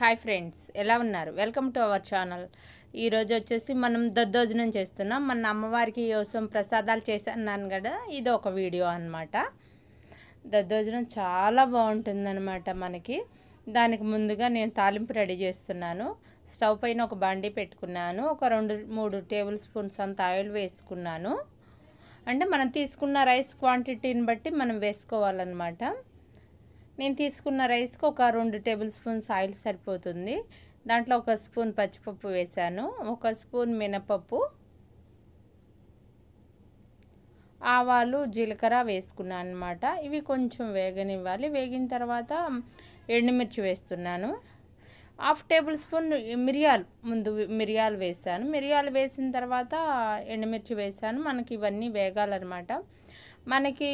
hi friends ఎలా ఉన్నారు welcome to our channel ఈరోజు వచ్చేసి మనం దద్దోజనం చేస్తున్నాం మన అమ్మవారికి కోసం ప్రసాదాలు చేశాను కదా ఇది ఒక వీడియో అనమాట దద్దోజనం చాలా బాగుంటుందన్నమాట మనకి దానికి ముందుగా నేను తాలింపు రెడీ చేస్తున్నాను స్టవ్ పైన ఒక బండి పెట్టుకున్నాను ఒక రెండు మూడు టేబుల్ స్పూన్స్ అంత ఆయిల్ వేసుకున్నాను అంటే మనం తీసుకున్న రైస్ క్వాంటిటీని బట్టి మనం వేసుకోవాలన్నమాట నేను తీసుకున్న రైస్కి ఒక రెండు టేబుల్ స్పూన్స్ ఆయిల్ సరిపోతుంది దాంట్లో ఒక స్పూన్ పచ్చిపప్పు వేశాను ఒక స్పూన్ మినపప్పు ఆవాలు జీలకర్ర వేసుకున్నాను అనమాట ఇవి కొంచెం వేగనివ్వాలి వేగిన తర్వాత ఎండుమిర్చి వేస్తున్నాను హాఫ్ టేబుల్ స్పూన్ మిరియాలు ముందు మిరియాలు వేసాను మిరియాలు వేసిన తర్వాత ఎండుమిర్చి వేసాను మనకి ఇవన్నీ వేగాలన్నమాట మనకి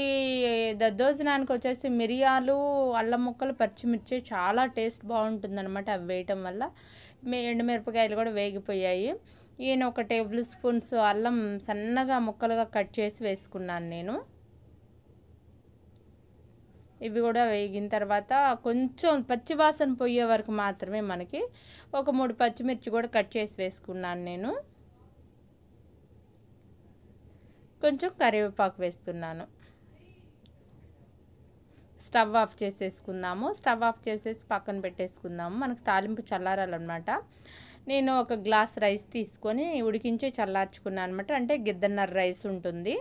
దద్దోజనానికి వచ్చేసి మిరియాలు అల్లం ముక్కలు పచ్చిమిర్చి చాలా టేస్ట్ అనమాట అవి వేయటం వల్ల ఎండుమిరపకాయలు కూడా వేగిపోయాయి ఈయన ఒక టేబుల్ స్పూన్స్ అల్లం సన్నగా ముక్కలుగా కట్ చేసి వేసుకున్నాను నేను ఇవి కూడా వేగిన తర్వాత కొంచెం పచ్చివాసన పోయే వరకు మాత్రమే మనకి ఒక మూడు పచ్చిమిర్చి కూడా కట్ చేసి వేసుకున్నాను నేను కొంచెం కరివేపాకు వేస్తున్నాను స్టవ్ ఆఫ్ చేసేసుకుందాము స్టవ్ ఆఫ్ చేసేసి పక్కన పెట్టేసుకుందాము మనకు తాలింపు చల్లారాలన్నమాట నేను ఒక గ్లాస్ రైస్ తీసుకొని ఉడికించి చల్లార్చుకున్నాను అనమాట అంటే గిద్దన్నర రైస్ ఉంటుంది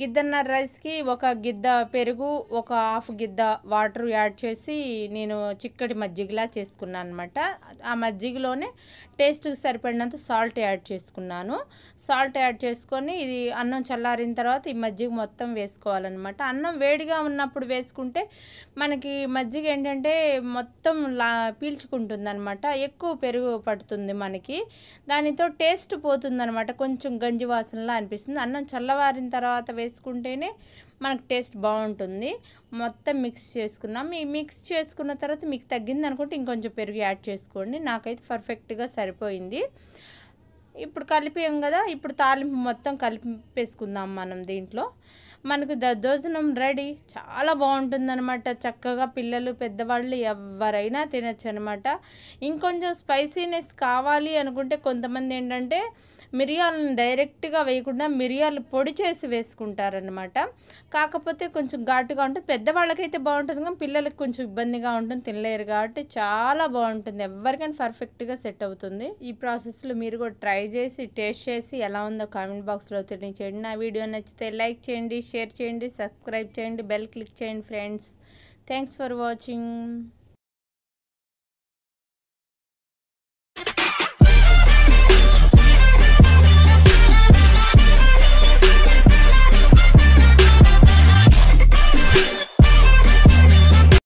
గిద్దన్న రైస్కి ఒక గిద్ద పెరుగు ఒక హాఫ్ గిద్ద వాటర్ యాడ్ చేసి నేను చిక్కటి మజ్జిగలా చేసుకున్నాను అనమాట ఆ మజ్జిగలోనే టేస్ట్కి సరిపడినంత సాల్ట్ యాడ్ చేసుకున్నాను సాల్ట్ యాడ్ చేసుకొని ఇది అన్నం చల్లారిన తర్వాత ఈ మజ్జిగ మొత్తం వేసుకోవాలన్నమాట అన్నం వేడిగా ఉన్నప్పుడు వేసుకుంటే మనకి మజ్జిగ ఏంటంటే మొత్తం లా పీల్చుకుంటుందనమాట ఎక్కువ పెరుగు పడుతుంది మనకి దానితో టేస్ట్ పోతుందనమాట కొంచెం గంజి వాసనలా అనిపిస్తుంది అన్నం చల్లవారిన తర్వాత వేసుకుంటేనే మనకు టేస్ట్ బాగుంటుంది మొత్తం మిక్స్ చేసుకున్నాం ఈ మిక్స్ చేసుకున్న తర్వాత మీకు తగ్గింది అనుకుంటే ఇంకొంచెం పెరుగు యాడ్ చేసుకోండి నాకైతే పర్ఫెక్ట్గా సరిపోయింది ఇప్పుడు కలిపాం కదా ఇప్పుడు తాలింపు మొత్తం కలిపేసుకుందాం మనం దీంట్లో మనకు దద్దోజనం రెడీ చాలా బాగుంటుందన్నమాట చక్కగా పిల్లలు పెద్దవాళ్ళు ఎవరైనా తినచ్చు అనమాట ఇంకొంచెం స్పైసీనెస్ కావాలి అనుకుంటే కొంతమంది ఏంటంటే మిరియాలను డైరెక్ట్గా వేయకుండా మిరియాలు పొడి చేసి వేసుకుంటారనమాట కాకపోతే కొంచెం ఘాటుగా ఉంటుంది పెద్దవాళ్ళకైతే బాగుంటుంది కానీ పిల్లలకు కొంచెం ఇబ్బందిగా ఉంటుంది తినలేరు కాబట్టి చాలా బాగుంటుంది ఎవరికైనా పర్ఫెక్ట్గా సెట్ అవుతుంది ఈ ప్రాసెస్లో మీరు కూడా ట్రై చేసి టేస్ట్ చేసి ఎలా ఉందో కామెంట్ బాక్స్లో తెలియచేయండి నా వీడియో నచ్చితే లైక్ చేయండి షేర్ చేయండి సబ్స్క్రైబ్ చేయండి బెల్ క్లిక్ చేయండి ఫ్రెండ్స్ థ్యాంక్స్ ఫర్ వాచింగ్